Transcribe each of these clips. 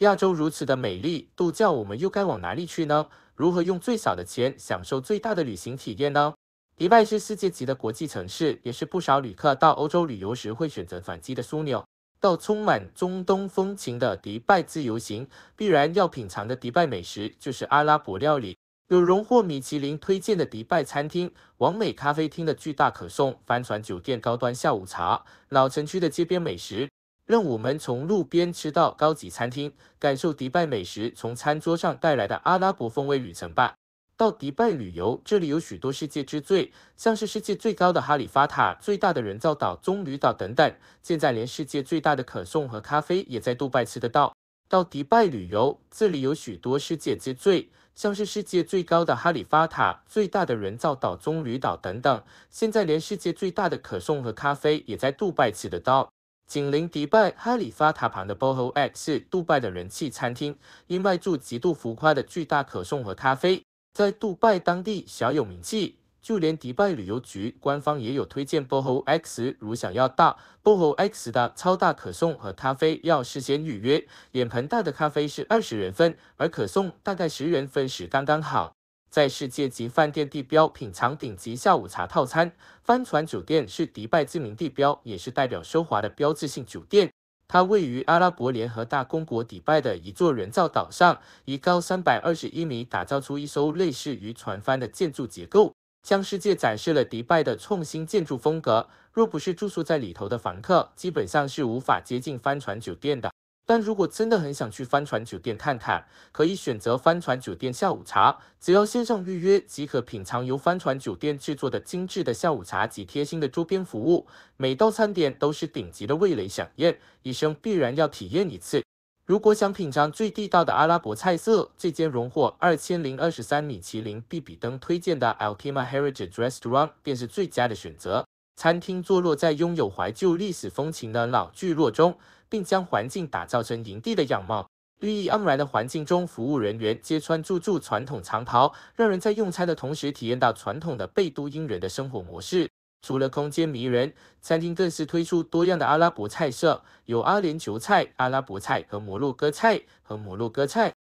亚洲如此的美丽，度假我们又该往哪里去呢？如何用最少的钱享受最大的旅行体验呢？迪拜是世界级的国际城市，也是不少旅客到欧洲旅游时会选择反击的枢纽。到充满中东风情的迪拜自由行，必然要品尝的迪拜美食就是阿拉伯料理。有荣获米其林推荐的迪拜餐厅，完美咖啡厅的巨大可颂，帆船酒店高端下午茶，老城区的街边美食。让我们从路边吃到高级餐厅，感受迪拜美食从餐桌上带来的阿拉伯风味旅程吧。到迪拜旅游，这里有许多世界之最，像是世界最高的哈利法塔、最大的人造岛棕榈岛等等。现在连世界最大的可颂和咖啡也在杜拜吃得到。到迪拜旅游，这里有许多世界之最，像是世界最高的哈利法塔、最大的人造岛棕榈岛等等。现在连世界最大的可颂和咖啡也在杜拜吃得到。紧邻迪拜哈利法塔旁的 Boho X 是杜拜的人气餐厅，因卖住极度浮夸的巨大可颂和咖啡，在杜拜当地小有名气。就连迪拜旅游局官方也有推荐 Boho X。如想要大 Boho X 的超大可颂和咖啡，要事先预约。脸盆大的咖啡是二十人份，而可颂大概十人份时刚刚好。在世界级饭店地标品尝顶级下午茶套餐。帆船酒店是迪拜知名地标，也是代表奢华的标志性酒店。它位于阿拉伯联合大公国迪拜的一座人造岛上，以高三百二十一米打造出一艘类似于船帆的建筑结构，向世界展示了迪拜的创新建筑风格。若不是住宿在里头的房客，基本上是无法接近帆船酒店的。但如果真的很想去帆船酒店探探，可以选择帆船酒店下午茶，只要线上预约即可品尝由帆船酒店制作的精致的下午茶及贴心的周边服务。每道餐点都是顶级的味蕾飨宴，一生必然要体验一次。如果想品尝最地道的阿拉伯菜色，这间荣获二千零二十三米其林必比登推荐的 a l k i m a Heritage Restaurant 便是最佳的选择。餐厅坐落在拥有怀旧历史风情的老聚落中。并将环境打造成营地的样貌，绿意盎然的环境中，服务人员皆穿住住传统长袍，让人在用餐的同时体验到传统的贝都因人的生活模式。除了空间迷人，餐厅更是推出多样的阿拉伯菜色，有阿联酋菜、阿拉伯菜和摩洛哥菜和摩洛哥菜，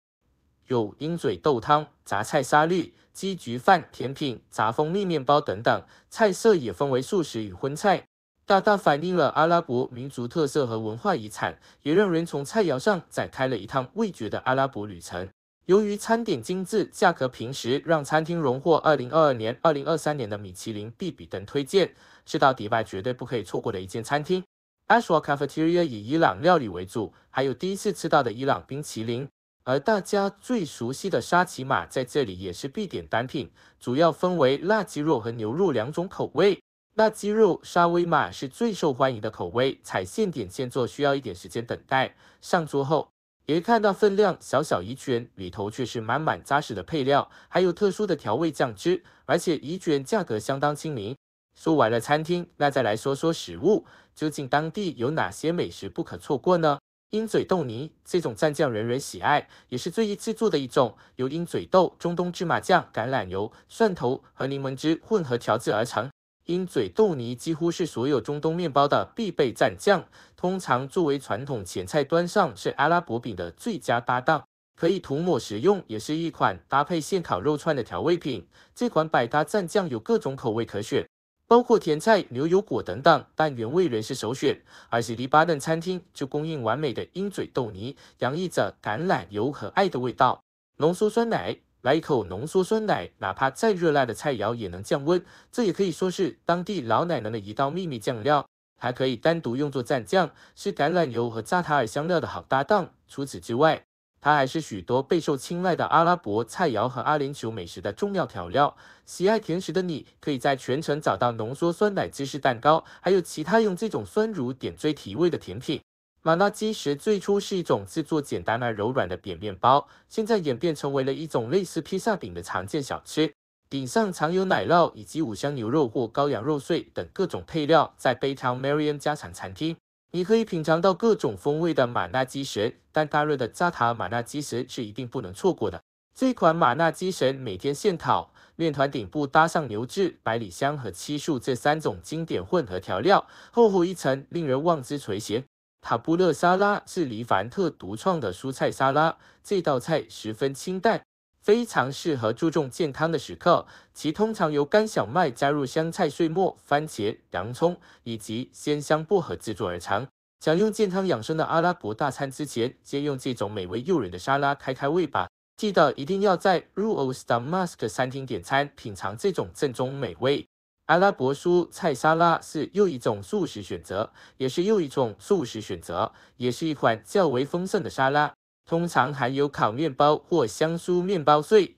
有鹰嘴豆汤、杂菜沙律、鸡菊饭、甜品、炸蜂蜜面包等等。菜色也分为素食与荤菜。大大反映了阿拉伯民族特色和文化遗产，也让人从菜肴上展开了一趟味觉的阿拉伯旅程。由于餐点精致、价格平实，让餐厅荣获二零二二年、二零二三年的米其林必比登推荐，是到迪拜绝对不可以错过的一间餐厅。Aswa h Cafeteria 以伊朗料理为主，还有第一次吃到的伊朗冰淇淋，而大家最熟悉的沙琪玛在这里也是必点单品，主要分为辣鸡肉和牛肉两种口味。那鸡肉沙威玛是最受欢迎的口味，采现点现做需要一点时间等待上桌后，别看到分量小小一卷，里头却是满满扎实的配料，还有特殊的调味酱汁，而且一卷价格相当亲民。说完了餐厅，那再来说说食物，究竟当地有哪些美食不可错过呢？鹰嘴豆泥这种蘸酱人人喜爱，也是最易制作的一种，由鹰嘴豆、中东芝麻酱、橄榄油、蒜头和柠檬汁混合调制而成。鹰嘴豆泥几乎是所有中东面包的必备蘸酱，通常作为传统前菜端上，是阿拉伯饼的最佳搭档。可以涂抹食用，也是一款搭配现烤肉串的调味品。这款百搭蘸酱有各种口味可选，包括甜菜、牛油果等等，但原味仍是首选。而黎巴嫩餐厅就供应完美的鹰嘴豆泥，洋溢着橄榄油和爱的味道。浓缩酸奶。来一口浓缩酸奶，哪怕再热辣的菜肴也能降温。这也可以说是当地老奶奶的一道秘密酱料，还可以单独用作蘸酱，是橄榄油和扎塔尔香料的好搭档。除此之外，它还是许多备受青睐的阿拉伯菜肴和阿联酋美食的重要调料。喜爱甜食的你，可以在全程找到浓缩酸奶芝士蛋糕，还有其他用这种酸乳点缀提味的甜品。马纳基石最初是一种制作简单而柔软的扁面包，现在演变成为了一种类似披萨饼的常见小吃。顶上藏有奶酪以及五香牛肉或羔羊肉碎等各种配料。在贝 r i a m 家常餐厅，你可以品尝到各种风味的马纳基石，但大热的扎塔马纳基石是一定不能错过的。这款马纳基石每天现烤，面团顶部搭上牛至、百里香和七素这三种经典混合调料，厚厚一层，令人望之垂涎。塔布勒沙拉是黎凡特独创的蔬菜沙拉，这道菜十分清淡，非常适合注重健康的食客。其通常由干小麦加入香菜碎末、番茄、洋葱以及鲜香薄荷制作而成。享用健康养生的阿拉伯大餐之前，先用这种美味诱人的沙拉开开胃吧。记得一定要在 r u o f Star m a s k 餐厅点餐，品尝这种正宗美味。阿拉伯蔬菜沙拉是又一种素食选择，也是又一种素食选择，也是一款较为丰盛的沙拉，通常含有烤面包或香酥面包碎。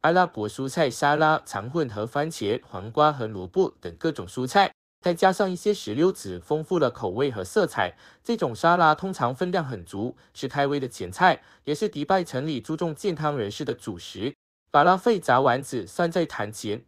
阿拉伯蔬菜沙拉常混合番茄、黄瓜和萝卜等各种蔬菜，再加上一些石榴籽，丰富了口味和色彩。这种沙拉通常分量很足，是开胃的前菜，也是迪拜城里注重健康人士的主食。法拉费炸丸子算在坛前。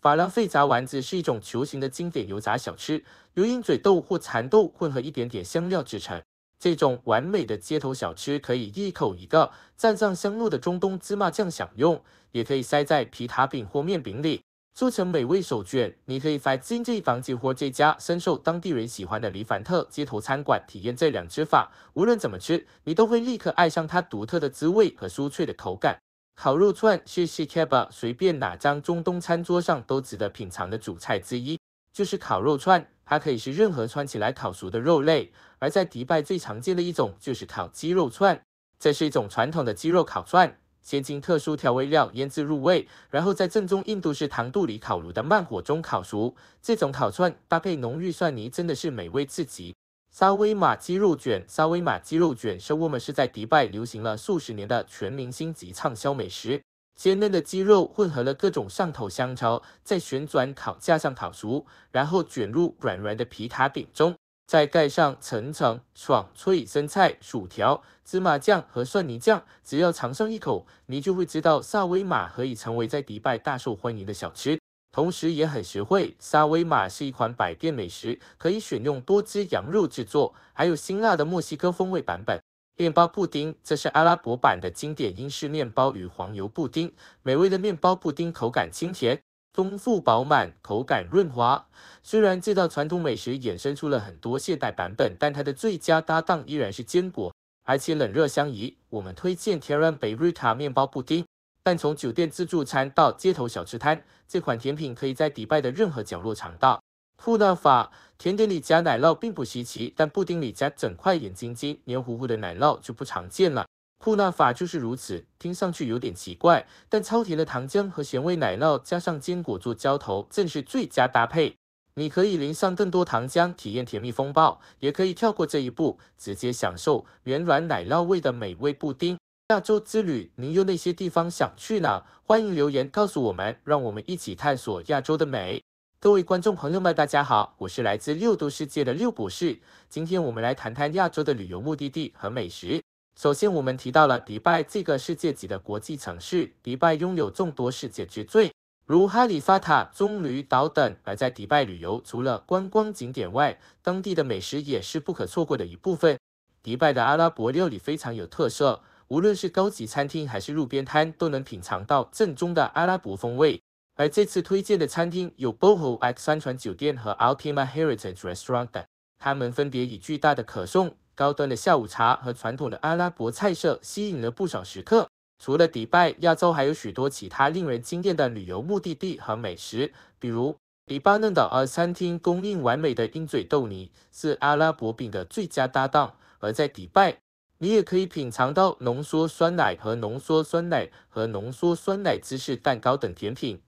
法拉费炸丸子是一种球形的经典油炸小吃，由鹰嘴豆或蚕豆混合一点点香料制成。这种完美的街头小吃可以一口一个，蘸上香糯的中东芝麻酱享用，也可以塞在皮塔饼或面饼里，做成美味手卷。你可以在自济房子或这家深受当地人喜欢的黎凡特街头餐馆体验这两吃法。无论怎么吃，你都会立刻爱上它独特的滋味和酥脆的口感。烤肉串是 shi keba，随便哪张中东餐桌上都值得品尝的主菜之一，就是烤肉串。它可以是任何串起来烤熟的肉类，而在迪拜最常见的一种就是烤鸡肉串。这是一种传统的鸡肉烤串，先经特殊调味料腌制入味，然后在正宗印度式糖肚里烤炉的慢火中烤熟。这种烤串搭配浓郁蒜泥，真的是美味刺激。沙威玛鸡肉卷，沙威玛鸡肉卷，是我们是在迪拜流行了数十年的全明星级畅销美食。鲜嫩的鸡肉混合了各种上头香草，在旋转烤架上烤熟，然后卷入软软的皮塔饼中，再盖上层层爽脆生菜、薯条、芝麻酱和蒜泥酱。只要尝上一口，你就会知道萨威玛何以成为在迪拜大受欢迎的小吃。同时也很实惠。沙威玛是一款百变美食，可以选用多汁羊肉制作，还有辛辣的墨西哥风味版本。面包布丁则是阿拉伯版的经典英式面包与黄油布丁，美味的面包布丁口感清甜，丰富饱满，口感润滑。虽然这道传统美食衍生出了很多现代版本，但它的最佳搭档依然是坚果，而且冷热相宜。我们推荐 t i r a 塔 i 面包布丁。但从酒店自助餐到街头小吃摊，这款甜品可以在迪拜的任何角落尝到。酷纳法甜点里加奶酪并不稀奇，但布丁里加整块眼睛睛黏糊糊的奶酪就不常见了。酷纳法就是如此，听上去有点奇怪，但超甜的糖浆和咸味奶酪加上坚果做浇头，正是最佳搭配。你可以淋上更多糖浆，体验甜蜜风暴，也可以跳过这一步，直接享受软软奶酪味的美味布丁。亚洲之旅，您有哪些地方想去呢？欢迎留言告诉我们，让我们一起探索亚洲的美。各位观众朋友们，大家好，我是来自六度世界的六博士。今天我们来谈谈亚洲的旅游目的地和美食。首先，我们提到了迪拜这个世界级的国际城市。迪拜拥有众多世界之最，如哈利法塔、棕榈岛等。而在迪拜旅游，除了观光景点外，当地的美食也是不可错过的一部分。迪拜的阿拉伯料理非常有特色。无论是高级餐厅还是路边摊，都能品尝到正宗的阿拉伯风味。而这次推荐的餐厅有 Boho X 帆船酒店和 Al Tima Heritage Restaurant 等，他们分别以巨大的可颂、高端的下午茶和传统的阿拉伯菜色吸引了不少食客。除了迪拜，亚洲还有许多其他令人惊艳的旅游目的地和美食，比如黎巴嫩的阿餐厅供应完美的鹰嘴豆泥，是阿拉伯饼的最佳搭档。而在迪拜，你也可以品尝到浓缩酸奶和浓缩酸奶和浓缩酸奶芝士蛋糕等甜品。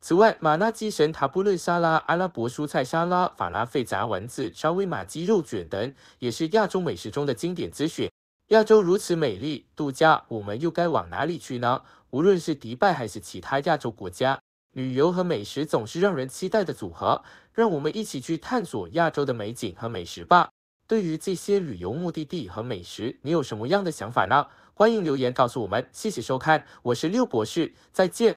此外，马拉基神塔布瑞沙拉、阿拉伯蔬菜沙拉、法拉费炸丸子、沙威玛鸡肉卷等也是亚洲美食中的经典之选。亚洲如此美丽，度假我们又该往哪里去呢？无论是迪拜还是其他亚洲国家，旅游和美食总是让人期待的组合。让我们一起去探索亚洲的美景和美食吧！对于这些旅游目的地和美食，你有什么样的想法呢？欢迎留言告诉我们。谢谢收看，我是六博士，再见。